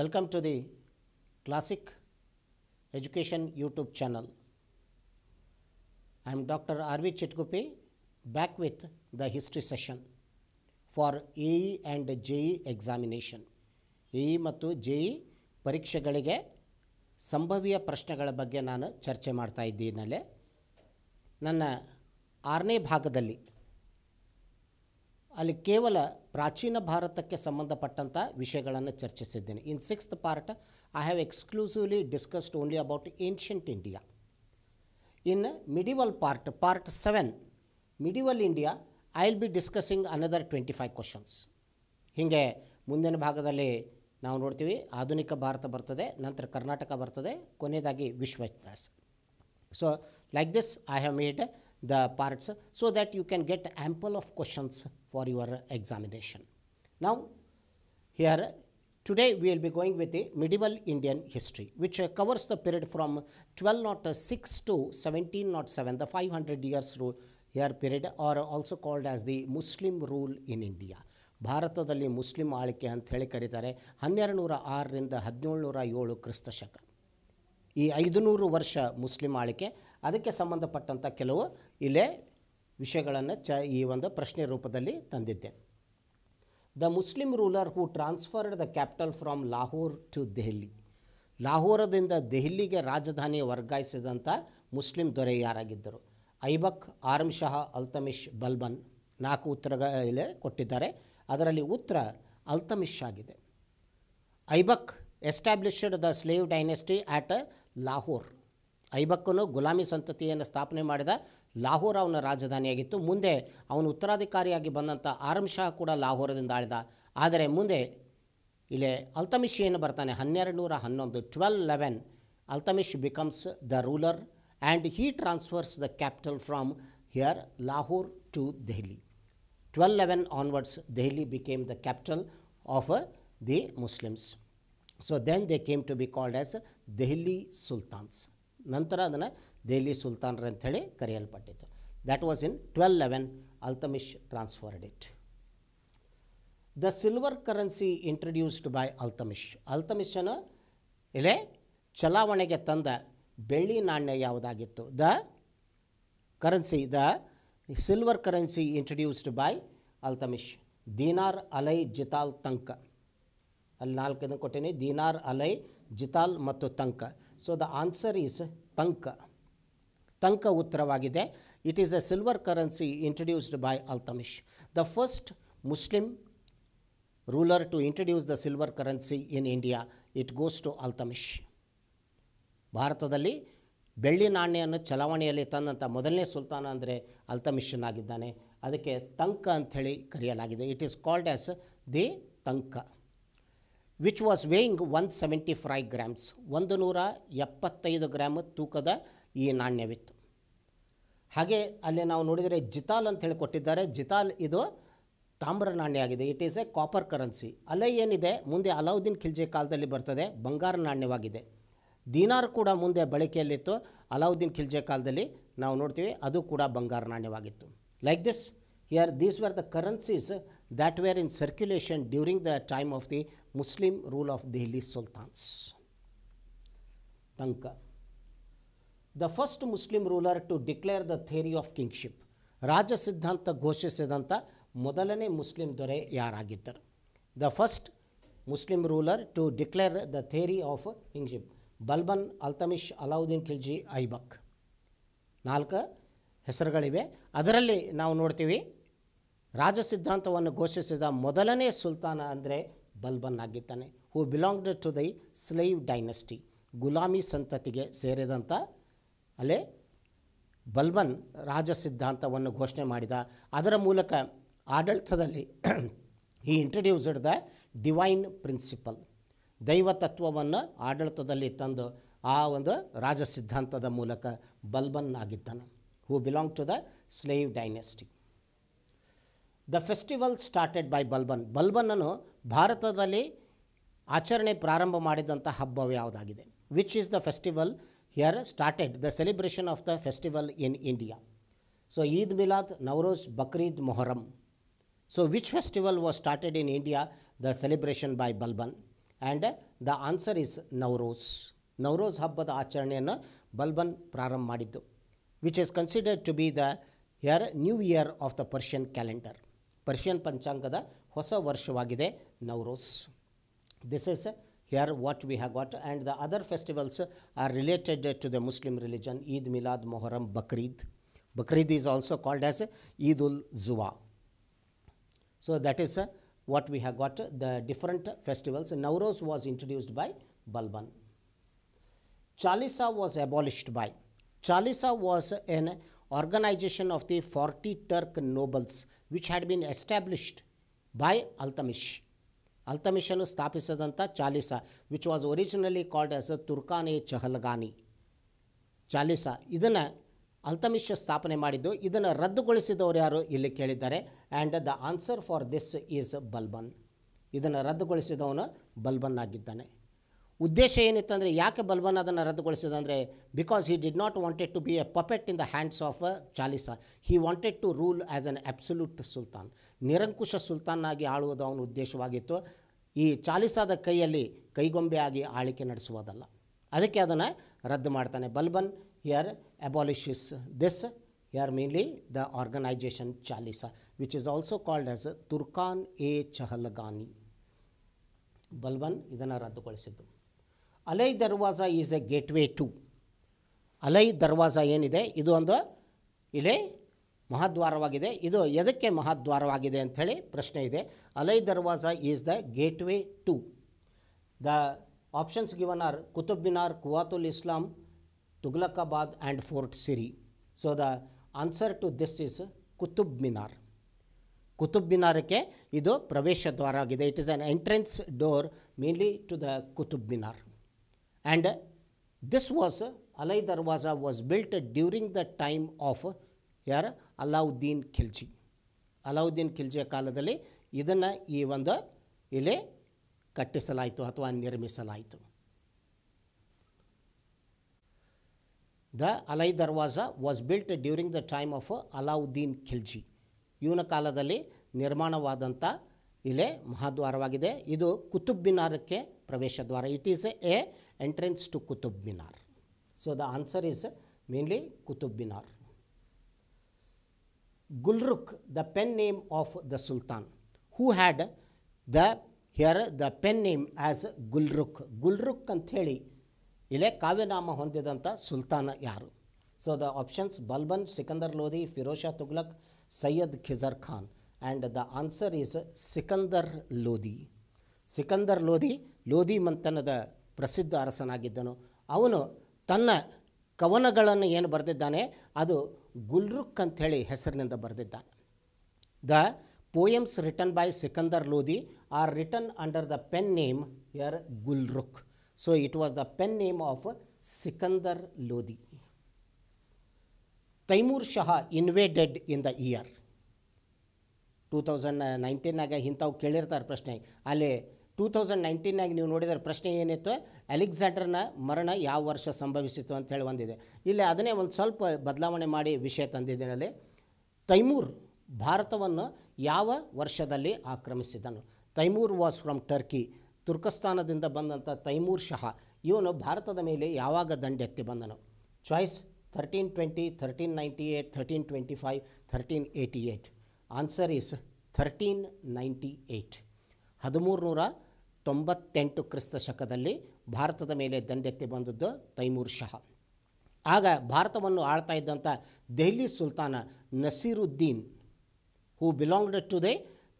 Welcome to the classic education YouTube channel. I am Dr. R.V. Chitkupi, back with the history session for A and J.E. examination. A and J.E. parikshakalige sambhaviya parashnagalabagya nana charche maadta hai dhe nalaya. Nanna R.N. Bhagadalli. Ali kevala. ಪ್ರಾಚೀನ ಭಾರತಕ್ಕೆ ಸಂಬಂಧಪಟ್ಟಂಥ ವಿಷಯಗಳನ್ನು ಚರ್ಚಿಸಿದ್ದೇನೆ in sixth part I have exclusively discussed only about ancient India in medieval part part seven medieval India I will be discussing another twenty five questions ಹೀಗೆ ಮುಂದಿನ ಭಾಗದಲ್ಲಿ ನಾವು ನೋಡ್ತೀವಿ ಆಧುನಿಕ ಭಾರತ ಬರ್ತದೆ ನಂತರ ಕರ್ನಾಟಕ ಬರ್ತದೆ ಕೊನೆಯದಾಗಿ ವಿಶ್ವ ಇತಿಹಾಸ so like this I have made the parts so that you can get ample of questions for your examination. Now, here today we will be going with the medieval Indian history which uh, covers the period from 1206 to 1707 the 500 years rule here period or also called as the Muslim rule in India. ಭಾರತದಲ್ಲಿ ಮುಸ್ಲಿಂ ಆಳ್ವಿಕೆ ಅಂತ ಹೇಳಿ ಕರೀತಾರೆ ಹನ್ನೆರಡು ನೂರ ಆರರಿಂದ ಹದಿನೇಳು ನೂರ ಏಳು ಕ್ರಿಸ್ತ ಶಕ ಈ ಐದುನೂರು ವರ್ಷ ಮುಸ್ಲಿಂ ಆಳ್ವಿಕೆ ಅದಕ್ಕೆ ಸಂಬಂಧಪಟ್ಟಂಥ ಕೆಲವು ಇಲ್ಲೇ ವಿಷಯಗಳನ್ನು ಚ ಈ ಒಂದು ಪ್ರಶ್ನೆ ರೂಪದಲ್ಲಿ ತಂದಿದ್ದೆ the Muslim ruler who transferred the capital from Lahore to Delhi ಲಾಹೋರದಿಂದ ದೆಹಲಿಗೆ ರಾಜಧಾನಿ ವರ್ಗಾಯಿಸಿದಂಥ ಮುಸ್ಲಿಂ ದೊರೆ ಯಾರಾಗಿದ್ದರು ಐಬಕ್ ಆರಮ್ ಶಹ ಅಲ್ತಮಿಷ್ ಬಲ್ಬನ್ ನಾಲ್ಕು ಉತ್ತರಗಳೇ ಕೊಟ್ಟಿದ್ದಾರೆ ಅದರಲ್ಲಿ ಉತ್ತರ ಅಲ್ತಮಿಷ್ ಆಗಿದೆ Aibak established the slave dynasty at Lahore ಐಬಕ್ಕನು ಗುಲಾಮಿ ಸಂತತಿಯನ್ನು ಸ್ಥಾಪನೆ ಮಾಡಿದ ಲಾಹೋರ್ ಅವನ ರಾಜಧಾನಿಯಾಗಿತ್ತು ಮುಂದೆ ಅವನು ಉತ್ತರಾಧಿಕಾರಿಯಾಗಿ ಬಂದಂಥ ಆರಮ್ ಶಾ ಕೂಡ ಲಾಹೋರದಿಂದ ಆಳಿದ ಆದರೆ ಮುಂದೆ ಇಲ್ಲೇ ಅಲ್ತಮಿಷ್ ಏನು ಬರ್ತಾನೆ ಹನ್ನೆರಡು ನೂರ ಹನ್ನೊಂದು twelve eleven Iltutmish becomes the ruler and he transfers the capital from here Lahore to Delhi twelve eleven onwards Delhi became the capital of the Muslims so then they came to be called as Delhi sultans ನಂತರ ಅದನ್ನು ದೆಹಲಿ ಸುಲ್ತಾನ್ರ ಅಂಥೇಳಿ ಕರೆಯಲ್ಪಟ್ಟಿತ್ತು that was in twelve eleven Iltutmish transferred it the silver currency introduced by Iltutmish ಅಲ್ತಮಿಶನ ಇಲ್ಲೇ ಚಲಾವಣೆಗೆ ತಂದ ಬೆಳ್ಳಿ ನಾಣ್ಯ ಯಾವುದಾಗಿತ್ತು the currency the silver currency introduced by Iltutmish dinar Alai jital tanka ಅಲ್ಲಿ ನಾಲ್ಕು ಇದನ್ನು ಕೊಟ್ಟಿನಿ ದೀನಾರ್ ಅಲೈ ಜಿತಾಲ್ ಮತ್ತು tanka so the answer is tanka tanka ಉತ್ತರವಾಗಿದೆ it is a silver currency introduced by Iltutmish the first Muslim ruler to introduce the silver currency in India it goes to Iltutmish ಭಾರತದಲ್ಲಿ ಬೆಳ್ಳಿ ನಾಣ್ಯವನ್ನು ಚಲಾವಣೆಯಲ್ಲಿ ತಂದಂಥ ಮೊದಲನೇ ಸುಲ್ತಾನ ಅಂದರೆ ಅಲ್ತಮಿಷನ್ ಆಗಿದ್ದಾನೆ ಅದಕ್ಕೆ ತಂಕ ಅಂಥೇಳಿ ಕರೆಯಲಾಗಿದೆ it is called as the tanka which was weighing one seventy five grams ಒಂದು ನೂರ ಎಪ್ಪತ್ತೈದು ಗ್ರಾಮ್ ತೂಕದ ಈ ನಾಣ್ಯವಿತ್ತು ಹಾಗೆ ಅಲ್ಲಿ ನಾವು ನೋಡಿದರೆ ಜಿತಾಲ್ ಅಂತ ಹೇಳಿ ಕೊಟ್ಟಿದ್ದಾರೆ ಜಿತಾಲ್ ಇದು ತಾಮ್ರ ನಾಣ್ಯ ಆಗಿದೆ it is a copper currency ಅಲೆ ಏನಿದೆ ಮುಂದೆ ಅಲಾವುದ್ದೀನ್ ಖಿಲ್ಜಿ ಕಾಲದಲ್ಲಿ ಬರ್ತದೆ ಬಂಗಾರ ನಾಣ್ಯವಾಗಿದೆ ದಿನಾರ್ ಕೂಡ ಮುಂದೆ ಬಳಕೆಯಲ್ಲಿತ್ತು ಅಲಾವುದ್ದೀನ್ ಖಿಲ್ಜೆ ಕಾಲದಲ್ಲಿ ನಾವು ನೋಡ್ತೀವಿ ಅದು ಕೂಡ ಬಂಗಾರ ನಾಣ್ಯವಾಗಿತ್ತು like this Here, these were the currencies that were in circulation during the time of the Muslim rule of Delhi Sultans. Tanka. The first Muslim ruler to declare the theory of kingship. Raja Siddhanta, Ghoshya Siddhanta, Modalane Muslim Dore, Yara The first Muslim ruler to declare the theory of kingship. Balban, Altamish, Alauddin, Khilji, Aibak. Nalka, Hesargali be. Adhrali, nao ರಾಜ ಸಿದ್ಧಾಂತವನ್ನು ಘೋಷಿಸಿದ ಮೊದಲನೇ ಸುಲ್ತಾನ ಅಂದರೆ ಬಲ್ಬನ್ ಆಗಿದ್ದಾನೆ ಹೂ belonged to ದೈ ಸ್ಲೈವ್ dynasty ಗುಲಾಮಿ ಸಂತತಿಗೆ ಸೇರಿದಂಥ ಅಲ್ಲೇ ಬಲ್ಬನ್ ರಾಜ ಸಿದ್ಧಾಂತವನ್ನು ಘೋಷಣೆ ಮಾಡಿದ ಅದರ ಮೂಲಕ ಆಡಳಿತದಲ್ಲಿ ಈ ಇಂಟ್ರಡ್ಯೂಸ್ಡ್ ದ ಡಿವೈನ್ ಪ್ರಿನ್ಸಿಪಲ್ ದೈವ ತತ್ವವನ್ನು ಆಡಳಿತದಲ್ಲಿ ತಂದು ಆ ಒಂದು ರಾಜ ಸಿದ್ಧಾಂತದ ಮೂಲಕ ಬಲ್ಬನ್ ಆಗಿದ್ದಾನೆ who belong to the slave dynasty the festival started by Balban ಬಲ್ಬನ್ನನ್ನು ಭಾರತದಲ್ಲಿ ಆಚರಣೆ ಪ್ರಾರಂಭ ಮಾಡಿದಂಥ ಹಬ್ಬ ಯಾವುದಾಗಿದೆ which is the festival here started the celebration of the festival in India so Eid Milad Navroz Bakrid Muharram so which festival was started in India the celebration by Balban and the answer is Navroz Navroz ಹಬ್ಬದ ಆಚರಣೆಯನ್ನು ಬಲ್ಬನ್ ಪ್ರಾರಂಭ ಮಾಡಿದ್ದು which is considered to be the here new year of the Persian calendar Persian ಪಂಚಾಂಗದ ಹೊಸ ವರ್ಷವಾಗಿದೆ Navroz this is here what we have got and the other festivals are related to the Muslim religion Eid Milad Muharram Bakrid Bakrid is also called as Eid ul Zuha so that is what we have got the different festivals. Nowroz was introduced by Balban. Chalisa was abolished by. Chalisa was an organisation of the forty Turk nobles which had been established by Iltutmish ಅಲ್ತಮಿಷನ್ನು ಸ್ಥಾಪಿಸಿದಂಥ Chalisa which was originally called as a Turkane Chahalgani Chalisa ಇದನ್ನು ಅಲ್ತಮಿಷ ಸ್ಥಾಪನೆ ಮಾಡಿದ್ದು ಇದನ್ನು ರದ್ದುಗೊಳಿಸಿದವರು ಯಾರು ಇಲ್ಲಿ ಕೇಳಿದ್ದಾರೆ and the answer for this is Balban ಇದನ್ನು ರದ್ದುಗೊಳಿಸಿದವನು ಬಲ್ಬನ್ ಆಗಿದ್ದಾನೆ ಉದ್ದೇಶ ಏನಿತ್ತು ಅಂದರೆ ಯಾಕೆ ಬಲ್ಬನ್ ಅದನ್ನು ರದ್ದುಗೊಳಿಸಿದೆ ಅಂದರೆ because he did not wanted to be a puppet in the hands of Chalisa he wanted to rule as an absolute sultan ನಿರಂಕುಶ ಆಗಿ ಆಳುವುದು ಅವನ ಉದ್ದೇಶವಾಗಿತ್ತು ಈ ಚಾಲಿಸಾದ ಕೈಯಲ್ಲಿ ಕೈಗೊಂಬೆಯಾಗಿ ಆಳಿಕೆ ನಡೆಸುವುದಲ್ಲ ಅದಕ್ಕೆ ಅದನ್ನು ರದ್ದು ಮಾಡ್ತಾನೆ Balban here abolishes this here mainly the organisation Chalisa which is also called as Turkan Chahalgani Balban ಇದನ್ನು ರದ್ದುಗೊಳಿಸಿದ್ದು Alai Darwaza is a way to Alai Darwaza ಏನಿದೆ ಇದು ಒಂದು ಇಲ್ಲಿ ಮಹಾದ್ವಾರವಾಗಿದೆ ಇದು ಎದಕ್ಕೆ ಮಹಾದ್ವಾರವಾಗಿದೆ ಅಂಥೇಳಿ ಪ್ರಶ್ನೆ ಇದೆ Alai Darwaza is the gateway to the options given are Qutub Minar Quwwatul Islam Tughlakabad and fort Siri so the answer to this is Qutub Minar Qutub ಮಿನಾರಕ್ಕೆ ಇದು ಪ್ರವೇಶ ದ್ವಾರ ಆಗಿದೆ it is an entrance door mainly to the Qutub Minar and this was Alai Darwaza was built during the time of ಯರ್ ಅಲಾವುದ್ದೀನ್ ಖಿಲ್ಜಿ ಅಲಾವುದ್ದೀನ್ ಖಿಲ್ಜಿಯ ಕಾಲದಲ್ಲಿ ಇದನ್ನು ಈ ಒಂದು ಇಲೆ ಕಟ್ಟಿಸಲಾಯಿತು ಅಥವಾ ನಿರ್ಮಿಸಲಾಯಿತು the Alai Darwaza was built during the time of Alauddin Khilji ಇವನ ಕಾಲದಲ್ಲಿ ನಿರ್ಮಾಣವಾದಂಥ ಇಲೆ ಮಹಾದ್ವಾರವಾಗಿದೆ ಇದು ಕುತುಬ್ ಮಿನಾರಕ್ಕೆ ಪ್ರವೇಶ ದ್ವಾರ it is entrance to Qutub Minar so the answer is mainly Minar Gulrukh the pen name of the sultan who had the here the pen name as Gulrukh Gulrukh ಅಂಥೇಳಿ ಇಲ್ಲೇ ಕಾವ್ಯನಾಮ ಹೊಂದಿದಂಥ ಸುಲ್ತಾನ ಯಾರು so the options Balban Sikandar Lodi Firoz Shah Tughlaq Sayyid Khizr Khan and the answer is Sikandar Lodi Sikandar Lodi Lodi ಮಂಥನದ ಪ್ರಸಿದ್ಧ ಅರಸನಾಗಿದ್ದನು ಅವನು ತನ್ನ ಕವನಗಳನ್ನು ಏನು ಬರೆದಿದ್ದಾನೆ ಅದು ಗುಲ್ರುಕ್ ಅಂಥೇಳಿ ಹೆಸರಿನಿಂದ ಬರೆದಿದ್ದಾನೆ the poems written by Sikandar Lodi are written under the pen name here Gulrukh so it was the pen name of Sikandar Lodi Taimur Shah invaded in the year two thousand ನೈನ್ಟೀನಾಗ ಇಂಥವು ಕೇಳಿರ್ತಾರೆ ಪ್ರಶ್ನೆ ಅಲ್ಲಿ ಟೂ ತೌಸಂಡ್ ನೈನ್ಟೀನಾಗಿ ನೀವು ನೋಡಿದರೆ ಪ್ರಶ್ನೆ ಏನಿತ್ತು ಅಲೆಕ್ಸಾಂಡರ್ನ ಮರಣ ಯಾವ ವರ್ಷ ಸಂಭವಿಸಿತ್ತು ಅಂತ ಹೇಳಿ ಒಂದಿದೆ ಇಲ್ಲಿ ಅದನ್ನೇ ಒಂದು ಸ್ವಲ್ಪ ಬದಲಾವಣೆ ಮಾಡಿ ವಿಷಯ ತಂದಿದ್ದೀನಲ್ಲಿ ತೈಮೂರ್ ಭಾರತವನ್ನು ಯಾವ ವರ್ಷದಲ್ಲಿ ಆಕ್ರಮಿಸಿದನು ತೈಮೂರ್ ವಾಸ್ ಫ್ರಮ್ ಟರ್ಕಿ ತುರ್ಕಸ್ತಾನದಿಂದ ಬಂದಂಥ ತೈಮೂರ್ ಶಹ ಇವನು ಭಾರತದ ಮೇಲೆ ಯಾವಾಗ ದಂಡೆತ್ತಿ ಬಂದನು choice thirteen twenty thirteen ninety eight thirteen twenty five thirteen eighty eight answer is thirteen ninety eight ಹದಿಮೂರು ನೂರ ತೊಂಬತ್ತೆಂಟು ಕ್ರಿಸ್ತ ಶಕದಲ್ಲಿ ಭಾರತದ ಮೇಲೆ ದಂಡೆತ್ತಿ ಬಂದದ್ದು ತೈಮೂರ್ ಶಹ ಆಗ ಭಾರತವನ್ನು ಆಳ್ತಾ ಇದ್ದಂಥ ದೆಹಲಿ ಸುಲ್ತಾನ Nasiruddin who belonged to the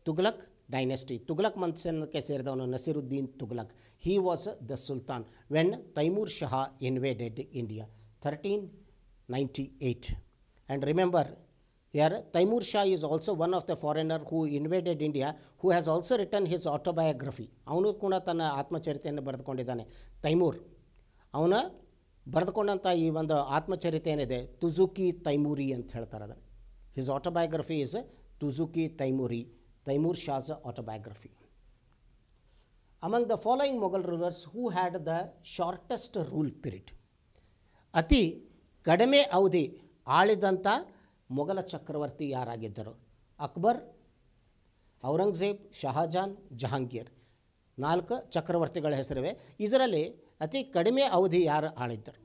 Tughlaq dynasty Tughlaq ಮನ್ಸನ್ನಕ್ಕೆ ಸೇರಿದವನು Nasiruddin Tughlaq he was the sultan when Taimur Shah invaded India thirteen ninety eight and remember Here, Taimur Shah is also one of the foreigner who invaded India who has also written his autobiography ಅವನು ಕೂಡ ತನ್ನ ಆತ್ಮಚರಿತೆಯನ್ನು ಬರೆದುಕೊಂಡಿದ್ದಾನೆ ತೈಮೂರ್ ಅವನ ಬರೆದುಕೊಂಡಂಥ ಈ ಒಂದು ಆತ್ಮಚರಿತೆ ಏನಿದೆ ತುಜುಕಿ ತೈಮೂರಿ ಅಂತ ಹೇಳ್ತಾರೆ ಅದನ್ನು his autobiography is Tuzuk Taimuri Taimur Shah's autobiography among the following Mughal rulers who had the shortest rule period ಅತಿ ಕಡಿಮೆ ಅವಧಿ ಆಳಿದಂಥ ಮೊಘಲ ಚಕ್ರವರ್ತಿ ಯಾರಾಗಿದ್ದರು ಅಕ್ಬರ್ ಔರಂಗಜೇಬ್ ಶಹಜಾನ್ ಜಹಾಂಗೀರ್ ನಾಲ್ಕು ಚಕ್ರವರ್ತಿಗಳ ಹೆಸರಿವೆ ಇದರಲ್ಲಿ ಅತಿ ಕಡಿಮೆ ಅವಧಿ ಯಾರು ಆಳಿದ್ದರು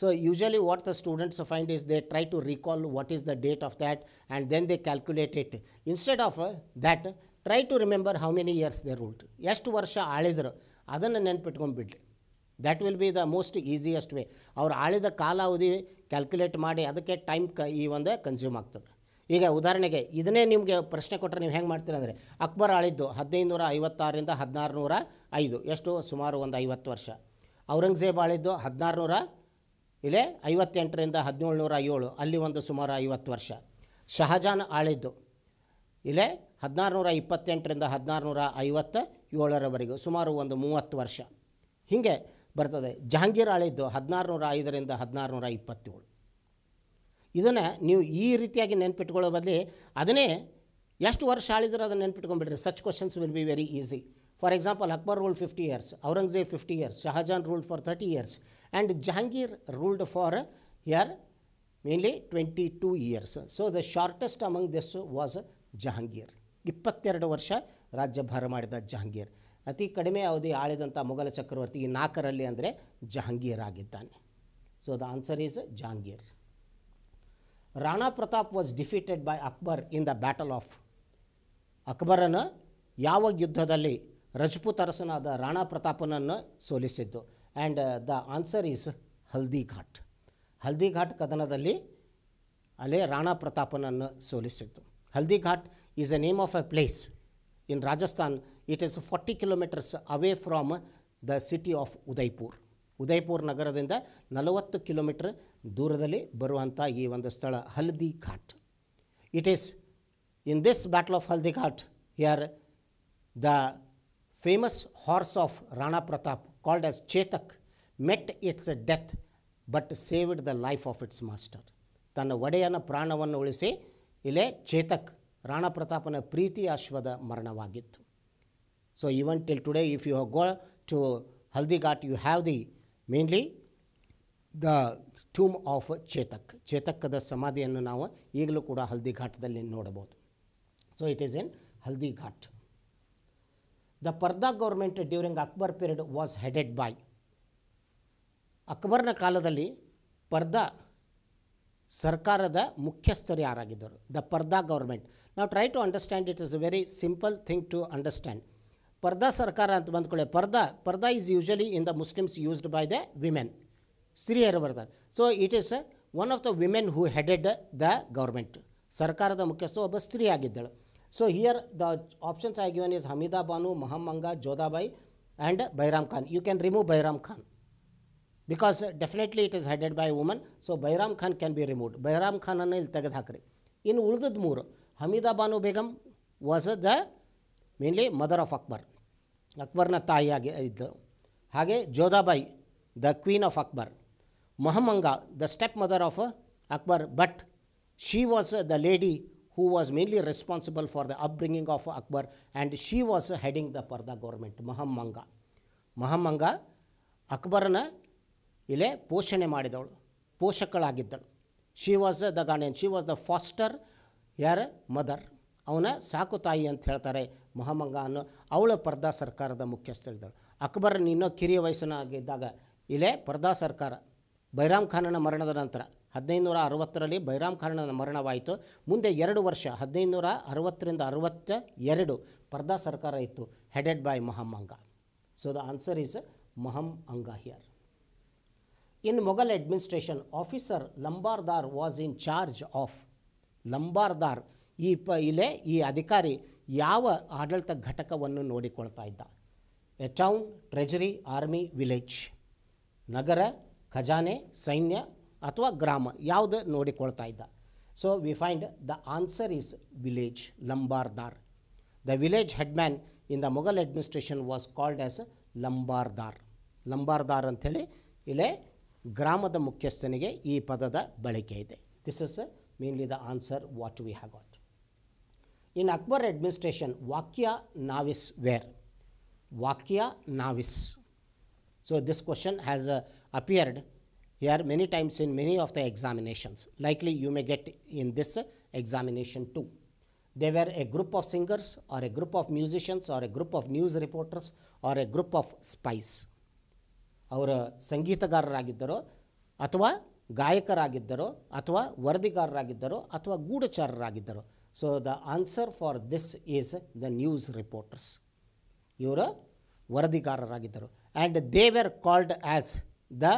so usually what the students find is they try to recall what is the date of that and then they calculate it instead of that try to remember how many years they ruled ಎಷ್ಟು ವರ್ಷ ಆಳಿದರು ಅದನ್ನು ನೆನ್ಪಿಟ್ಕೊಂಡ್ಬಿಡ್ರಿ that will be the most easiest way ಅವ್ರು ಆಳಿದ ಕಾಲಾವಧಿ calculate ಮಾಡಿ ಅದಕ್ಕೆ ಟೈಮ್ ಕ ಈ ಒಂದು ಕನ್ಸ್ಯೂಮ್ ಆಗ್ತದೆ ಈಗ ಉದಾಹರಣೆಗೆ ಇದನ್ನೇ ನಿಮಗೆ ಪ್ರಶ್ನೆ ಕೊಟ್ಟರೆ ನೀವು ಹೆಂಗೆ ಮಾಡ್ತೀರ ಅಂದರೆ ಅಕ್ಬರ್ ಆಳಿದ್ದು ಹದಿನೈದು ನೂರ ಐವತ್ತಾರರಿಂದ ಹದಿನಾರು ನೂರ ಐದು ಎಷ್ಟು ಸುಮಾರು ಒಂದು ಐವತ್ತು ವರ್ಷ ಔರಂಗಜೇಬ್ ಆಳಿದ್ದು ಹದಿನಾರು ನೂರ ಇಲ್ಲೇ ಐವತ್ತೆಂಟರಿಂದ ಹದಿನೇಳು ನೂರ ಏಳು ಅಲ್ಲಿ ಒಂದು ಸುಮಾರು ಐವತ್ತು ವರ್ಷ ಶಹಜಾನ್ ಆಳಿದ್ದು ಇಲ್ಲೇ ಹದಿನಾರು ನೂರ ಇಪ್ಪತ್ತೆಂಟರಿಂದ ಹದಿನಾರು ನೂರ ಐವತ್ತ ಏಳರವರೆಗೂ ಸುಮಾರು ಒಂದು ಮೂವತ್ತು ವರ್ಷ ಹೀಗೆ ಬರ್ತದೆ ಜಹಾಂಗೀರ್ ಆಳಿದ್ದು ಹದಿನಾರು ನೂರ ಐದರಿಂದ ಹದಿನಾರು ನೂರ ಇಪ್ಪತ್ತೇಳು ಇದನ್ನು ನೀವು ಈ ರೀತಿಯಾಗಿ ನೆನ್ಪಿಟ್ಕೊಳ್ಳೋ ಬದಲಿ ಅದನ್ನೇ ಎಷ್ಟು ವರ್ಷ ಆಳಿದ್ರೆ ಅದನ್ನು ನೆನ್ಪಿಟ್ಕೊಂಡ್ಬಿಡ್ರಿ such questions will be very easy for example Akbar rule fifty years Aurangzeb fifty years Shahjahan rule for thirty years and Jahangir ruled for year mainly twenty two years so the shortest among this was Jahangir ಇಪ್ಪತ್ತೆರಡು ವರ್ಷ ರಾಜ್ಯಭಾರ ಮಾಡಿದ ಜಹಾಂಗೀರ್ ಅತಿ ಕಡಿಮೆ ಅವಧಿ ಆಳಿದಂಥ ಮೊಘಲ ಚಕ್ರವರ್ತಿ ಈ ನಾಲ್ಕರಲ್ಲಿ ಅಂದರೆ ಜಹಾಂಗೀರ್ ಆಗಿದ್ದಾನೆ so the answer is Jahangir Rana Pratap was defeated by Akbar in the battle of ಅಕ್ಬರನ ಯಾವ ಯುದ್ಧದಲ್ಲಿ ರಜಪೂತ್ ಅರಸನಾದ ರಾಣಾ ಪ್ರತಾಪನನ್ನು ಸೋಲಿಸಿದ್ದು and the uh, answer is Haldi Ghat Haldi Ghat ಕದನದಲ್ಲಿ ಅಲ್ಲೇ ರಾಣಾ ಪ್ರತಾಪನನ್ನು ಸೋಲಿಸಿದ್ದು Haldi Ghat is a name of a place in Rajasthan, it is 40 kilometers away from the city of Udaipur. Udaipur ನಗರದಿಂದ ನಲವತ್ತು ಕಿಲೋಮೀಟ್ರ್ ದೂರದಲ್ಲಿ ಬರುವಂಥ ಈ ಒಂದು ಸ್ಥಳ Haldi Ghat it is in this battle of Haldi Ghat here the famous horse of Rana Pratap called as Chetak met its death but saved the life of its master ತನ್ನ ಒಡೆಯನ ಪ್ರಾಣವನ್ನು ಉಳಿಸಿ ಇಲ್ಲೇ ಚೇತಕ್ ರಾಣಾ ಪ್ರತಾಪನ ಪ್ರೀತಿ ಅಶ್ವದ ಮರಣವಾಗಿತ್ತು so even till today if you go to Haldi Ghat you have the mainly the tomb of Chetak ಚೇತಕ್ಕದ ಸಮಾಧಿಯನ್ನು ನಾವು ಈಗಲೂ ಕೂಡ ಹಲ್ದಿ ಘಾಟ್ದಲ್ಲಿ ನೋಡಬಹುದು so it is in Haldi Ghat the purdah government during Akbar period was headed by ಅಕ್ಬರ್ನ ಕಾಲದಲ್ಲಿ ಪರ್ದಾ ಸರ್ಕಾರದ ಮುಖ್ಯಸ್ಥರು ಯಾರಾಗಿದ್ದರು ದ ಪರ್ದಾ ಗೌರ್ಮೆಂಟ್ ನಾವು try to understand it is a very simple thing to understand ಪರ್ದಾ ಸರ್ಕಾರ ಅಂತ ಬಂದ್ಕೊಳ್ಳಿ purdah purdah is usually in the Muslims used by the women ಸ್ತ್ರೀಯರು ಬರ್ತಾರೆ so it is one of the women who headed the government ಸರ್ಕಾರದ ಮುಖ್ಯಸ್ಥ ಒಬ್ಬ ಸ್ತ್ರೀ ಆಗಿದ್ದಳು so here the options are given is Hamida Banu Maham Anga Jodha Bai and Bairam Khan you can remove Bairam Khan because definitely it is headed by a woman so Bairam Khan can be removed Bairam Khan il tagad hakre in ulgad mur hamida banu ಮೂರು was the mainly mother of akbar akbar na Akbar age ತಾಯಿಯಾಗಿ hage jodha bai the queen of akbar mahamanga the step mother of akbar but she was the lady who was mainly responsible for the upbringing of Akbar and she was heading the Parda government, Mahamanga. Mahamanga, akbar na ಇಲ್ಲೇ ಪೋಷಣೆ ಮಾಡಿದವಳು ಪೋಷಕಳಾಗಿದ್ದಳು she was the guardian she was the foster ಯಾರ್ mother ಅವನ ಸಾಕು ತಾಯಿ ಅಂತ ಹೇಳ್ತಾರೆ ಮಹಮ್ಮಂಗ ಅನ್ನೋ ಅವಳ ಪರ್ದಾ ಸರ್ಕಾರದ ಮುಖ್ಯಸ್ಥರಿದ್ದಳು ಅಕ್ಬರ್ ಇನ್ನೂ ಕಿರಿಯ ವಯಸ್ಸನಾಗಿದ್ದಾಗ ಇಲ್ಲೇ ಪರ್ದಾ ಸರ್ಕಾರ ಬೈರಾಮ್ ಖಾನನ ಮರಣದ ನಂತರ ಹದಿನೈದುನೂರ ಅರವತ್ತರಲ್ಲಿ ಬೈರಾಮ್ ಖಾನನ ಮರಣವಾಯಿತು ಮುಂದೆ ಎರಡು ವರ್ಷ ಹದಿನೈದುನೂರ ಅರವತ್ತರಿಂದ ಅರವತ್ತ ಎರಡು ಪರ್ದಾ ಸರ್ಕಾರ ಇತ್ತು headed by Maham Anga so the answer is Maham Anga here in Mughal administration officer Lambardar was in charge of Lambardar ಈ ಪ ಇಲ್ಲೇ ಈ ಅಧಿಕಾರಿ ಯಾವ ಆಡಳಿತ ಘಟಕವನ್ನು ನೋಡಿಕೊಳ್ತಾ ಇದ್ದ a town treasury army village ನಗರ ಖಜಾನೆ ಸೈನ್ಯ ಅಥವಾ ಗ್ರಾಮ ಯಾವುದು ನೋಡಿಕೊಳ್ತಾ ಇದ್ದ so we find the answer is village Lambardar the village headman in the Mughal administration was called as Lambardar Lambardar ಅಂಥೇಳಿ ಇಲ್ಲೇ ಗ್ರಾಮದ ಮುಖ್ಯಸ್ಥನಿಗೆ ಈ ಪದದ ಬಳಕೆ ಇದೆ this is mainly the answer what we have got in Akbar administration Waqia Navis where Waqia Navis so this question has appeared here many times in many of the examinations likely you may get in this examination to they were a group of singers or a group of musicians or a group of news reporters or a group of spies. ಅವರ ಸಂಗೀತಗಾರರಾಗಿದ್ದರೋ ಅಥವಾ ಗಾಯಕರಾಗಿದ್ದರೋ ಅಥವಾ ವರದಿಗಾರರಾಗಿದ್ದರೋ ಅಥವಾ ಗೂಢಚಾರರಾಗಿದ್ದರೋ so the answer for this is the news reporters ಇವರು ವರದಿಗಾರರಾಗಿದ್ದರು and they were called as the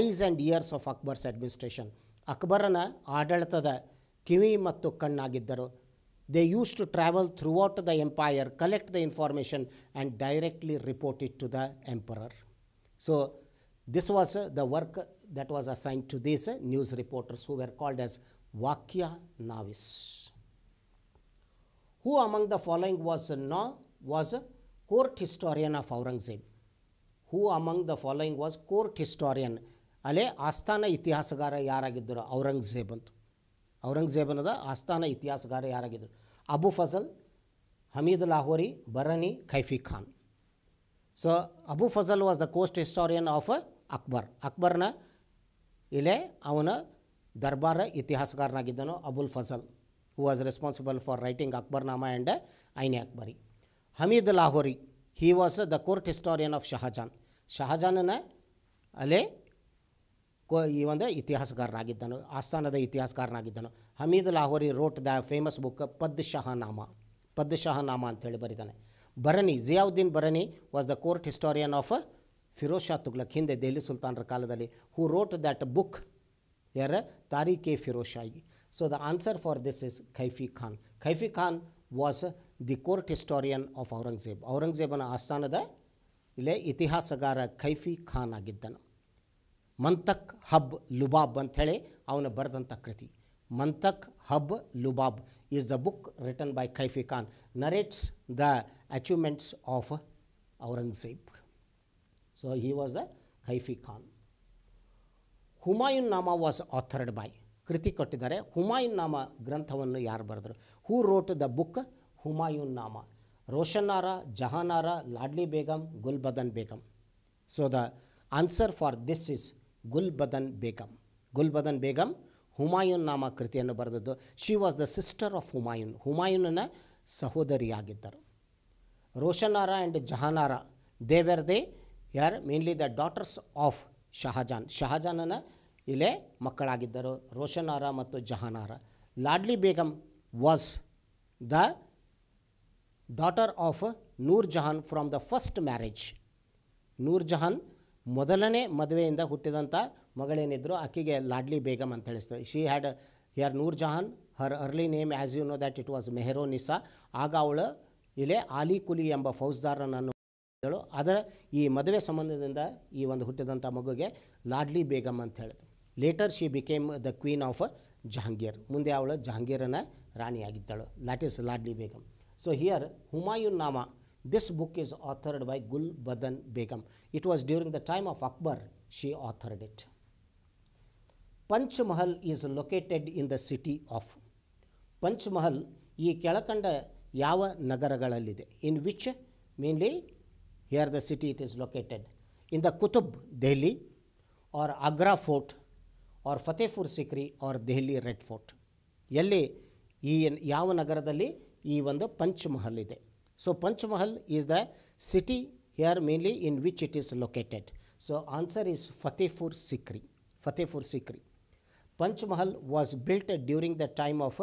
eyes and ears of Akbar's administration ಅಕ್ಬರನ ಆಡಳಿತದ ಕಿವಿ ಮತ್ತು ಕಣ್ಣಾಗಿದ್ದರು they use to travel throughout the empire collect the information and directly report it to the emperor So this was uh, the work that was assigned to these uh, news reporters who were called as Vakya Navis. Who among the following was uh, Na was court historian of Aurangzeb? Who among the following was court historian? ಅಲ್ಲೇ Astana ಇತಿಹಾಸಗಾರ ಯಾರಾಗಿದ್ದರು ಔರಂಗಜೇಬ್ ಅಂತ ಔರಂಗಜೇಬನದ ಆಸ್ಥಾನ ಇತಿಹಾಸಗಾರ ಯಾರಾಗಿದ್ದರು Abu Fazal Hamid Lahori Barani Khafi Khan so Abu Fazal was the court historian of Akbar ಅಕ್ಬರ್ನ ಇಲ್ಲೇ ಅವನ ದರ್ಬಾರ ಇತಿಹಾಸಕಾರನಾಗಿದ್ದನು Abul Fazal who was responsible for writing Akbar Nama and Ain Akbari Hamid Lahori he was the court historian of Shahjahan ಶಹಜಾನನ ಅಲೆ ಕೋ ಈ ಒಂದು ಇತಿಹಾಸಕಾರನಾಗಿದ್ದನು ಆಸ್ಥಾನದ ಇತಿಹಾಸಕಾರನಾಗಿದ್ದನು Hamid Lahori wrote the famous book ಪದ್ ಶಹನಾಮ ಪದ್ Padshahnama ಅಂತೇಳಿ ಬರೀತಾನೆ Barani Ziauddin Barani was the court historian of Firoz Shah Tughlaq ಹಿಂದೆ ದೆಹಲಿ ಸುಲ್ತಾನರ ಕಾಲದಲ್ಲಿ ಹೂ ರೋಟ್ ದ್ಯಾಟ್ ಬುಕ್ ಯಾರ Tarikh Firoz Shahi so the answer for this is Khafi Khan Khafi Khan was the court historian of Aurangzeb ಔರಂಗಜೇಬನ ಆಸ್ಥಾನದ ಇಲ್ಲೇ ಇತಿಹಾಸಗಾರ ಖೈಫಿ ಖಾನ್ ಆಗಿದ್ದನು ಮಂತಕ್ ಹಬ್ ಲುಬಾಬ್ ಅಂಥೇಳಿ ಅವನು ಬರೆದಂಥ ಕೃತಿ Mantak Hub Lubab is the book written by Kaifi Khan, narrates the achievements of Aurangzeb. So he was the Kaifi Khan. Humayun Nama was authored by Kriti Kottidare. Humayun Nama Granthavan Yar Bharadar. Who wrote the book Humayun Nama? Roshanara, Jahanara, Ladli Begum, Gulbadan Begum. So the answer for this is Gulbadan Begum. Gulbadan Begum. Humayun Nama ಕೃತಿಯನ್ನು ಬರೆದದ್ದು she was the sister of Humayun ಹುಮಾಯುನ ಸಹೋದರಿಯಾಗಿದ್ದರು Roshanara and Jahanara they were they are mainly the daughters of Shahjahan ಶಹಜಾನನ ಇಲ್ಲೇ ಮಕ್ಕಳಾಗಿದ್ದರು ರೋಷನಾರ ಮತ್ತು Jahanara Ladli Begum was the daughter of Nur Jahan from the first marriage Nur Jahan ಮೊದಲನೇ ಮದುವೆಯಿಂದ ಹುಟ್ಟಿದಂಥ ಮಗಳೇನಿದ್ರು ಆಕೆಗೆ ಲಾಡ್ಲಿ ಬೇಗಮ್ ಅಂತ ಹೇಳಿಸ್ತು she had here Nur Jahan her early name as you know that it was Mehrunnisa ಆಗ ಅವಳು ಇಲ್ಲಿ ಆಲಿ ಕುಲಿ ಎಂಬ ಫೌಜ್ದಾರನನ್ನು ಹೇಳಿದಳು ಅದರ ಈ ಮದುವೆ ಸಂಬಂಧದಿಂದ ಈ ಒಂದು ಹುಟ್ಟಿದಂಥ ಮಗುಗೆ ಲಾಡ್ಲಿ ಬೇಗಮ್ ಅಂತ ಹೇಳಿದ್ರು later she became the queen of Jahangir ಮುಂದೆ ಅವಳು ಜಹಾಂಗೀರನ ರಾಣಿಯಾಗಿದ್ದಳು that is Ladli Begum so here Humayun Nama this book is authored by Gul Badan Begum it was during the time of Akbar she authored it Panchmahal is located in the city of Panchmahal ಈ ಕೆಳಕಂಡ ಯಾವ ನಗರಗಳಲ್ಲಿದೆ in which mainly here the city it is located in the Qutub Delhi or Agra fort R Fatehpur Sikri or Delhi red fort ಎಲ್ಲಿ ಈ ಯಾವ ನಗರದಲ್ಲಿ ಈ ಒಂದು ಪಂಚಮಹಲ್ ಇದೆ so Panchmahal is the city here mainly in which it is located so answer is Fatehpur Sikri Fatehpur Sikri Mahal was built during the time of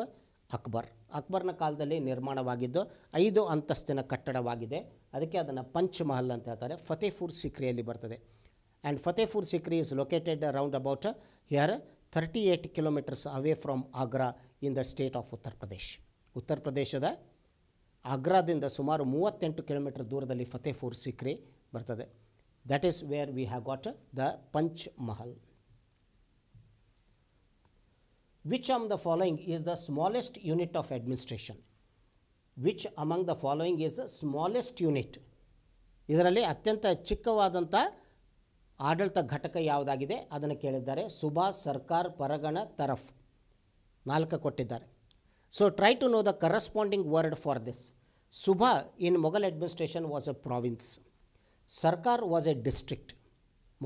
Akbar ಅಕ್ಬರ್ನ ಕಾಲದಲ್ಲಿ ನಿರ್ಮಾಣವಾಗಿದ್ದು ಐದು ಅಂತಸ್ತಿನ ಕಟ್ಟಡವಾಗಿದೆ ಅದಕ್ಕೆ ಅದನ್ನು ಮಹಲ್ ಅಂತ ಹೇಳ್ತಾರೆ ಫತೇಪುರ್ ಸಿಕ್ರಿಯಲ್ಲಿ ಬರ್ತದೆ and Fatehpur Sikri is located round about here thirty eight kilometres away from Agra in the state of Uttar Pradesh ಉತ್ತರ ಪ್ರದೇಶದ ಆಗ್ರಾದಿಂದ ಸುಮಾರು ಮೂವತ್ತೆಂಟು ಕಿಲೋಮೀಟರ್ ದೂರದಲ್ಲಿ ಫತೇಪುರ್ ಸಿಕ್ರಿ ಬರ್ತದೆ that is where we have got the Panch Mahal Which among the following is the smallest unit of administration? Which among the following is smallest unit ಇದರಲ್ಲಿ ಅತ್ಯಂತ ಚಿಕ್ಕವಾದಂಥ ಆಡಳಿತ ಘಟಕ ಯಾವುದಾಗಿದೆ ಅದನ್ನು ಕೇಳಿದ್ದಾರೆ ಸುಭಾ ಸರ್ಕಾರ್ ಪರಗಣ ತರಫ್ ನಾಲ್ಕು ಕೊಟ್ಟಿದ್ದಾರೆ so try to know the corresponding word for this Subah in Mughal administration was a province Sarkar was a district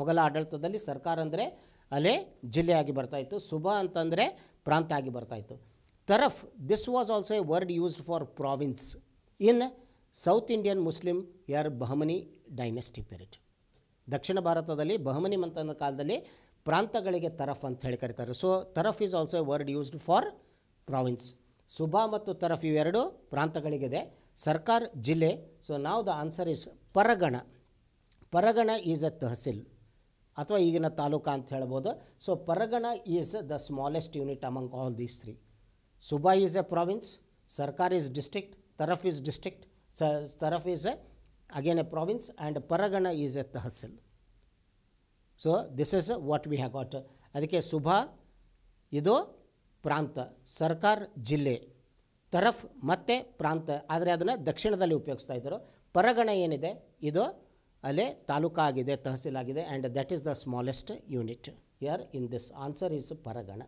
ಮೊಘಲ ಆಡಳಿತದಲ್ಲಿ ಸರ್ಕಾರ ಅಂದರೆ ಅಲೆ ಜಿಲ್ಲೆಯಾಗಿ ಬರ್ತಾಯಿತ್ತು ಸುಬಾ ಅಂತಂದರೆ ಪ್ರಾಂತ ಆಗಿ ಬರ್ತಾಯಿತ್ತು Taraf this was also a word used for province in South Indian Muslim here Bahmani dynasty period ದಕ್ಷಿಣ ಭಾರತದಲ್ಲಿ ಬಹಮನಿ ಮಂತನ ಕಾಲದಲ್ಲಿ ಪ್ರಾಂತಗಳಿಗೆ ತರಫ್ ಅಂತ ಹೇಳಿ ಕರೀತಾರೆ so tarf is also a word used for province suba ಮತ್ತು ತರಫ್ ಇವೆರಡು ಪ್ರಾಂತಗಳಿಗಿದೆ ಸರ್ಕಾರ್ ಜಿಲ್ಲೆ ಸೊ ನಾವು the answer is pargana pargana is a tehsil ಅಥವಾ ಈಗಿನ ತಾಲೂಕಾ ಅಂತ ಹೇಳ್ಬೋದು so pargana is the smallest unit among all these three suba is a province sarkar is district tarf is district tarf is a again a province and pargana is a tehsil so this is what we have got ಅದಕ್ಕೆ ಸುಭಾ ಇದು ಪ್ರಾಂತ ಸರ್ಕಾರ್ ಜಿಲ್ಲೆ ತರಫ್ ಮತ್ತೆ ಪ್ರಾಂತ ಆದರೆ ಅದನ್ನು ದಕ್ಷಿಣದಲ್ಲಿ ಉಪಯೋಗಿಸ್ತಾ ಇದ್ದರು ಪರಗಣ ಏನಿದೆ ಇದು ಅಲೆ ತಾಲೂಕು ಆಗಿದೆ ತಹಸೀಲ್ ಆಗಿದೆ and that is the smallest unit here in this answer is pargana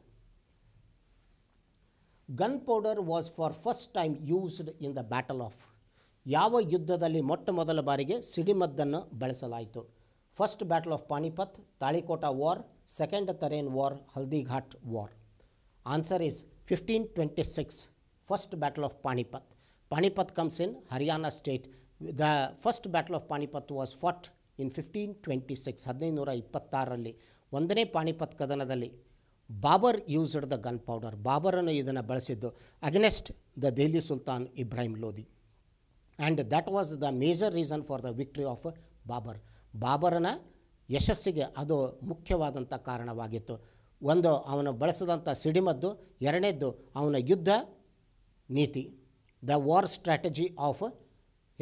gunpowder was for first time used in the battle of ಯಾವ ಯುದ್ಧದಲ್ಲಿ ಮೊಟ್ಟ ಮೊದಲ ಬಾರಿಗೆ ಸಿಡಿಮದ್ದನ್ನು ಬಳಸಲಾಯಿತು first battle of Panipat Talikota war second Tarain war Haldighat war answer is fifteen twenty six first battle of Panipat Panipat comes in Haryana state the first battle of Panipat was fought in fifteen twenty six ಹದಿನೈದು ನೂರ ಇಪ್ಪತ್ತಾರರಲ್ಲಿ ಒಂದನೇ ಪಾಣಿಪತ್ ಕದನದಲ್ಲಿ Babur used the gunpowder ಬಾಬರನ್ನು ಇದನ್ನು ಬಳಸಿದ್ದು against the Delhi sultan Ibrahim Lodi and that was the major reason for the victory of Babur ಬಾಬರನ ಯಶಸ್ಸಿಗೆ ಅದು ಮುಖ್ಯವಾದಂಥ ಕಾರಣವಾಗಿತ್ತು ಒಂದು ಅವನು ಬಳಸಿದಂಥ ಸಿಡಿಮದ್ದು ಎರಡನೇದ್ದು ಅವನ ಯುದ್ಧ ನೀತಿ ದ ವಾರ್ ಸ್ಟ್ರಾಟಜಿ ಆಫ್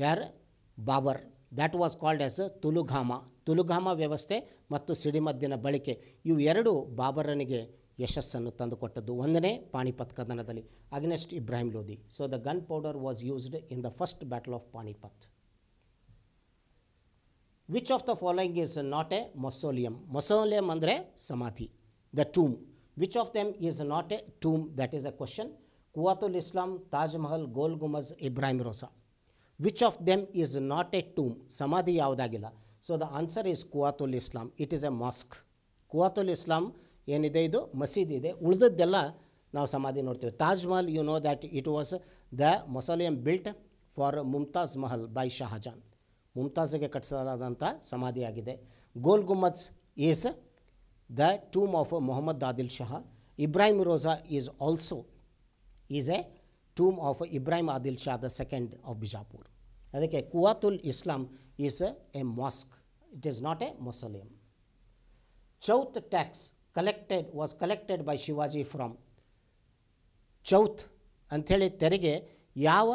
ಯಾರು Babur that was called as tulughma tulughma ವ್ಯವಸ್ಥೆ ಮತ್ತು ಸಿಡಿಮದ್ದಿನ ಬಳಕೆ ಇವು ಎರಡು ಬಾಬರನಿಗೆ ಯಶಸ್ಸನ್ನು ತಂದುಕೊಟ್ಟದ್ದು ಒಂದನೇ ಪಾಣಿಪತ್ ಕದನದಲ್ಲಿ against Ibrahim Lodi so the gunpowder was used in the first battle of Panipat which of the following is not a mausoleum mausoleum ಅಂದರೆ ಸಮಾಧಿ the tomb which of them is not a tomb that is a question Quwwatul Islam Taj Mahal Gol Gumbaz Ibrahim Rauza which of them is not a tomb ಸಮಾಧಿ ಯಾವುದಾಗಿಲ್ಲ so the answer is Quwwatul Islam it is a mosque Quwwatul Islam ಏನಿದೆ ಇದು ಮಸೀದಿ ಇದೆ ಉಳಿದದ್ದೆಲ್ಲ ನಾವು ಸಮಾಧಿ ನೋಡ್ತೀವಿ Taj Mahal you know that it was the mausoleum built for Mumtaz Mahal by Shahjahan ಮುಮ್ತಾಜ್ಗೆ ಕಟ್ಟಿಸಲಾದಂಥ ಸಮಾಧಿಯಾಗಿದೆ Gol Gumbaz is the tomb of Mohammed Adil Shah Ibrahim Rauza is also is a tomb of Ibrahim Adil Shah II of Bijapur. ಅದಕ್ಕೆ Quwwatul Islam is a mosque it is not a mausoleum chauth tax collected was collected by Shivaji from chauth ಅಂಥೇಳಿ ತೆರಿಗೆ ಯಾವ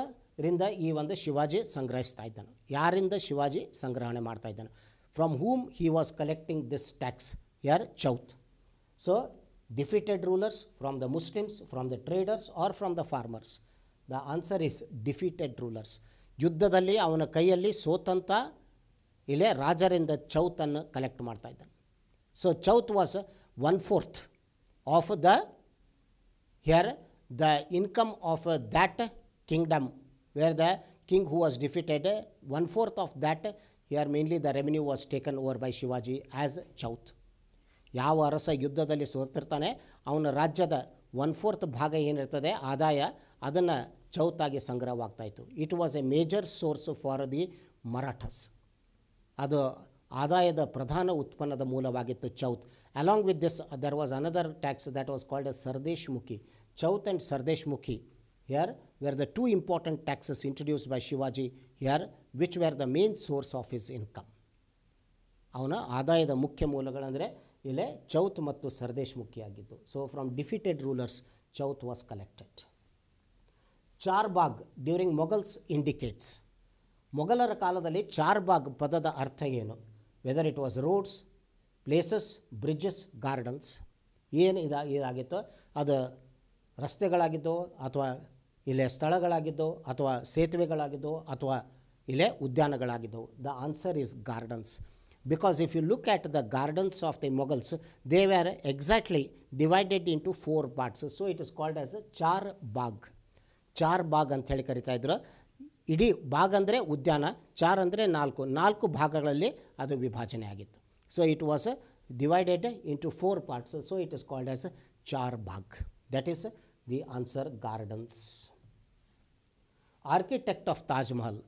ರಿಂದ ಈ ಒಂದು ಶಿವಾಜಿ ಸಂಗ್ರಹಿಸ್ತಾ ಇದ್ದಾನೆ ಯಾರಿಂದ ಶಿವಾಜಿ ಸಂಗ್ರಹಣೆ ಮಾಡ್ತಾ ಇದ್ದಾನೆ from whom he was collecting this tax ಯಾರ್ chauth so defeated rulers from the Muslims from the traders or from the farmers the answer is defeated rulers ಯುದ್ಧದಲ್ಲಿ ಅವನ ಕೈಯಲ್ಲಿ ಸೋತಂತ ಇಲ್ಲೇ ರಾಜರಿಂದ ಚೌತನ್ನು ಕಲೆಕ್ಟ್ ಮಾಡ್ತಾ ಇದ್ದಾನೆ so chauth was one fourth of the here the income of that kingdom where the king who was defeated one fourth of that here mainly the revenue was taken over by Shivaji as chauth ಯಾವ ಅರಸ ಯುದ್ಧದಲ್ಲಿ ಸೋತಿರ್ತಾನೆ ಅವನ ರಾಜ್ಯದ one fourth ಭಾಗ ಏನಿರ್ತದೆ ಆದಾಯ ಅದನ್ನು ಸಂಗ್ರಹವಾಗ್ತಾ ಸಂಗ್ರಹವಾಗ್ತಾಯಿತ್ತು it was a major source for the Marathas ಅದು ಆದಾಯದ ಪ್ರಧಾನ ಉತ್ಪನ್ನದ ಮೂಲವಾಗಿತ್ತು chauth along with this there was another tax that was called Sardeshmukhi chauth and Sardeshmukhi here were the two important taxes introduced by Shivaji here which were the main source of his income ಅವನ ಆದಾಯದ ಮುಖ್ಯ ಮೂಲಗಳಂದರೆ ಇಲ್ಲೇ ಚೌತ್ ಮತ್ತು ಸರ್ದೇಶ್ ಮುಖಿ ಆಗಿದ್ದು so from defeated rulers chauth was collected charbagh during Mughals indicates ಮೊಘಲರ ಕಾಲದಲ್ಲಿ ಚಾರ್ಬಾಗ್ ಪದದ ಅರ್ಥ ಏನು whether it was roads places bridges gardens ಏನು ಇದ ಇದಾಗಿತ್ತು ಅದು ರಸ್ತೆಗಳಾಗಿದ್ದೋ ಅಥವಾ ಇಲ್ಲೇ ಸ್ಥಳಗಳಾಗಿದ್ದೋ ಅಥವಾ ಸೇತುವೆಗಳಾಗಿದ್ದೋ ಅಥವಾ ಇಲ್ಲೇ ಉದ್ಯಾನಗಳಾಗಿದ್ದವು the answer is gardens because if you look at the gardens of the Mughals they were exactly divided into four parts so it is called as a charbagh charbagh ಅಂತ ಕರಿತಾ ಇದ್ರು ಇಡೀ ಬಾಗ್ ಅಂದರೆ ಉದ್ಯಾನ ಚಾರ್ ಅಂದರೆ ನಾಲ್ಕು ನಾಲ್ಕು ಭಾಗಗಳಲ್ಲಿ ಅದು ವಿಭಾಜನೆ ಆಗಿತ್ತು so it was divided into four parts so it is called as charbagh that is the answer gardens architect of Taj Mahal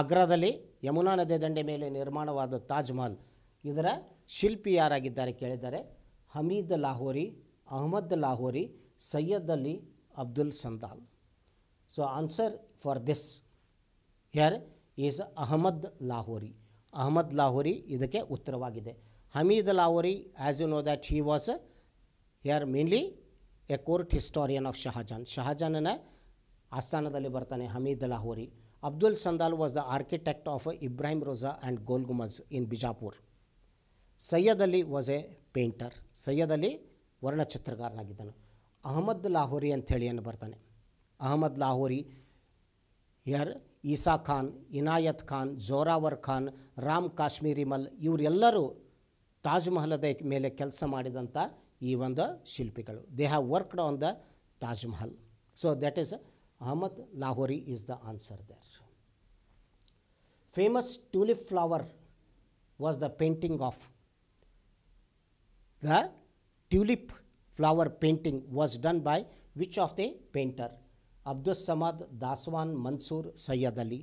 ಆಗ್ರಾದಲ್ಲಿ ಯಮುನಾ ನದಿ ದಂಡೆ ಮೇಲೆ ನಿರ್ಮಾಣವಾದ ತಾಜ್ ಮಹಲ್ ಇದರ ಶಿಲ್ಪಿ ಯಾರಾಗಿದ್ದಾರೆ ಕೇಳಿದ್ದಾರೆ Hamid Lahori Ahmad Lahori Syed Ali Abdul Sandal so answer for this here is Ahmad Lahori Ahmad Lahori ಇದಕ್ಕೆ ಉತ್ತರವಾಗಿದೆ Hamid Lahori as you know that he was here mainly a court historian of Shahjahan ಶಹಜಾನನ ಆಸ್ಥಾನದಲ್ಲಿ ಬರ್ತಾನೆ Hamid Lahori Abdul Sandal was the architect of Ibrahim Rauza and Golgumbaz in Bijapur Syed Ali was a painter Syed Ali ವರ್ಣಚಿತ್ರಕಾರನಾಗಿದ್ದನು ಅಹಮದ್ ಲಾಹೋರಿ ಅಂಥೇಳಿ ಏನು ಬರ್ತಾನೆ ಅಹಮದ್ ಲಾಹೋರಿ ಯರ್ ಈಸಾ ಖಾನ್ ಇನಾಯತ್ ಖಾನ್ ಜೋರಾವರ್ ಖಾನ್ ರಾಮ್ ಕಾಶ್ಮೀರಿ ಮಲ್ ಇವರೆಲ್ಲರೂ ತಾಜ್ ಮಹಲದ ಮೇಲೆ ಕೆಲಸ ಮಾಡಿದಂಥ ಈ ಒಂದು ಶಿಲ್ಪಿಗಳು they have worked on the Taj Mahal so that is Ahmad Lahori is the answer there famous tulip flower was the painting of the tulip flower painting was done by which of the painter Abdus Samad, Daswant Mansur Syed Ali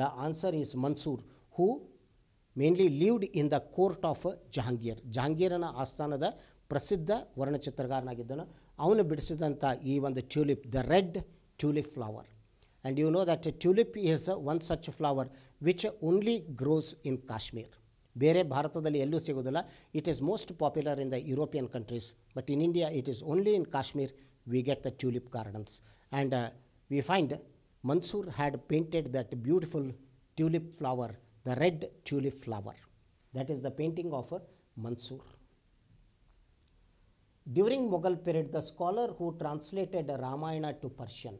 the answer is Mansur who mainly lived in the court of Jahangir ಜಹಾಂಗೀರನ ಆಸ್ಥಾನದ ಪ್ರಸಿದ್ಧ ವರ್ಣಚಿತ್ರಗಾರನಾಗಿದ್ದನು ಅವನು ಬಿಡಿಸಿದಂಥ ಈ ಒಂದು tulip the red tulip flower and you know that tulip is one such flower which only grows in Kashmir ಬೇರೆ ಭಾರತದಲ್ಲಿ ಎಲ್ಲೂ ಸಿಗೋದಿಲ್ಲ it is most popular in the European countries but in India it is only in Kashmir we get the tulip gardens And uh, we find Mansur had painted that beautiful tulip flower, the red tulip flower. That is the painting of uh, Mansur. During Mughal period, the scholar who translated Ramayana Ramayana to Persian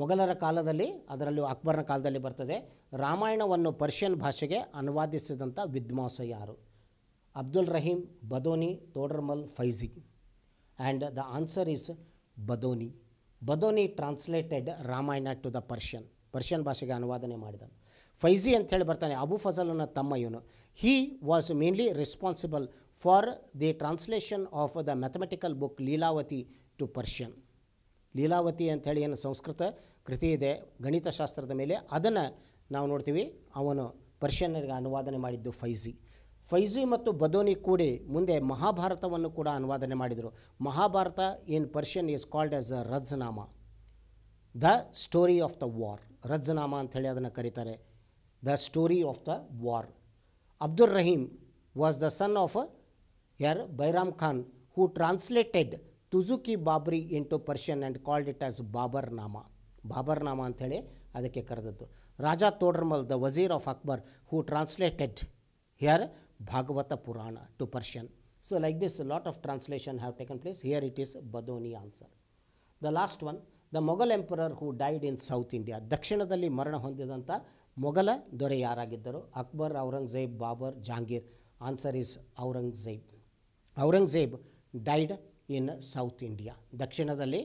ಮೊಘಲರ ಕಾಲದಲ್ಲಿ ಅದರಲ್ಲೂ ಅಕ್ಬರ್ನ ಕಾಲದಲ್ಲಿ ಬರ್ತದೆ ರಾಮಾಯಣವನ್ನು Persian ಭಾಷೆಗೆ ಅನುವಾದಿಸಿದಂಥ ವಿದ್ವಾಂಸ ಯಾರು Abdul Rahim badoni todarmal faizi. And the answer is badoni. Badauni translated Ramayana to the Persian Persian ಭಾಷೆಗೆ ಅನುವಾದನೆ ಮಾಡಿದನು ಫೈಜಿ ಅಂತ ಹೇಳಿ ಬರ್ತಾನೆ ಅಬು ಫಜಲನ ತಮ್ಮ ಇವನು he was mainly responsible for the translation of the mathematical book Lilavati to Persian Lilavati ಅಂಥೇಳಿ ಏನು ಸಂಸ್ಕೃತ ಕೃತಿ ಇದೆ ಗಣಿತಶಾಸ್ತ್ರದ ಮೇಲೆ ಅದನ್ನು ನಾವು ನೋಡ್ತೀವಿ ಅವನು ಪರ್ಷಿಯನ್ನರಿಗೆ ಅನುವಾದನೆ ಮಾಡಿದ್ದು ಫೈಜಿ ಫೈಜಿ ಮತ್ತು ಬದೋನಿ ಕೂಡಿ ಮುಂದೆ ಮಹಾಭಾರತವನ್ನು ಕೂಡ ಅನುವಾದನೆ ಮಾಡಿದರು Mahabharata in Persian is called as a Razmnama the story of the war Razmnama ಅಂಥೇಳಿ ಅದನ್ನು ಕರೀತಾರೆ the story of the war Abdul Rahim was the son of ಯರ್ Bairam Khan who translated Tuzuki Baburi into Persian and called it as Baburnama Baburnama ಅಂಥೇಳಿ ಅದಕ್ಕೆ ಕರೆದದ್ದು Raja Todarmal the wazir of Akbar who translated here bhagavata purana to persian so like this a lot of translation have taken place here it is badoni answer the last one the Mughal Emperor who died in South India dachshanadali Marana hondidanta mughala dhariya ra akbar aurangzeb babar jangir answer is aurangzeb aurangzeb died in South India dachshanadali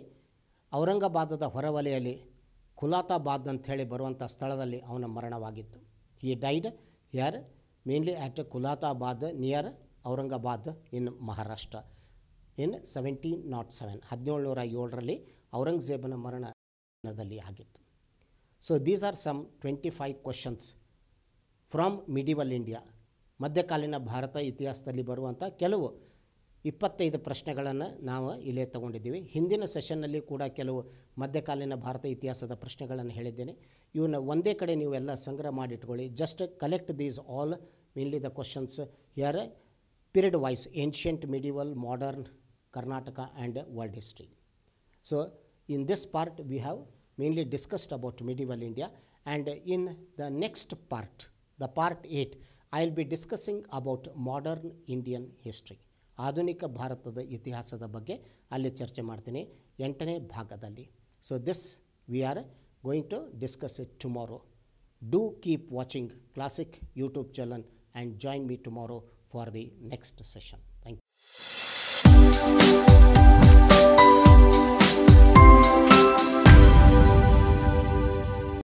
auranga badhata varavali ali kulata badhanthele barwanta sthaladali ahuna marana wagith he died here mainly a Khuldabad near Aurangabad in Maharashtra in seventeen not seven ಹದಿನೇಳು ನೂರ ಏಳರಲ್ಲಿ ಔರಂಗಜೇಬನ ಮರಣದಲ್ಲಿ ಆಗಿತ್ತು so these are some twenty five questions from medieval India ಮಧ್ಯಕಾಲೀನ ಭಾರತ ಇತಿಹಾಸದಲ್ಲಿ ಬರುವಂಥ ಕೆಲವು ಇಪ್ಪತ್ತೈದು ಪ್ರಶ್ನೆಗಳನ್ನು ನಾವು ಇಲ್ಲೇ ತಗೊಂಡಿದ್ದೀವಿ ಹಿಂದಿನ ಸೆಷನ್ನಲ್ಲಿ ಕೂಡ ಕೆಲವು ಮಧ್ಯಕಾಲೀನ ಭಾರತ ಇತಿಹಾಸದ ಪ್ರಶ್ನೆಗಳನ್ನು ಹೇಳಿದ್ದೇನೆ ಇವನ್ನ ಒಂದೇ ಕಡೆ ನೀವೆಲ್ಲ ಸಂಗ್ರಹ ಮಾಡಿಟ್ಕೊಳ್ಳಿ just collect these all mainly the questions here period wise ancient medieval modern Karnataka and world history so in this part we have mainly discussed about medieval India and in the next part the part eight I will be discussing about modern Indian history ಆಧುನಿಕ ಭಾರತದ ಇತಿಹಾಸದ ಬಗ್ಗೆ ಅಲ್ಲಿ ಚರ್ಚೆ ಮಾಡ್ತೀನಿ ಎಂಟನೇ ಭಾಗದಲ್ಲಿ so this we are going to discuss it tomorrow do keep watching classic YouTube channel and join me tomorrow for the next session thank you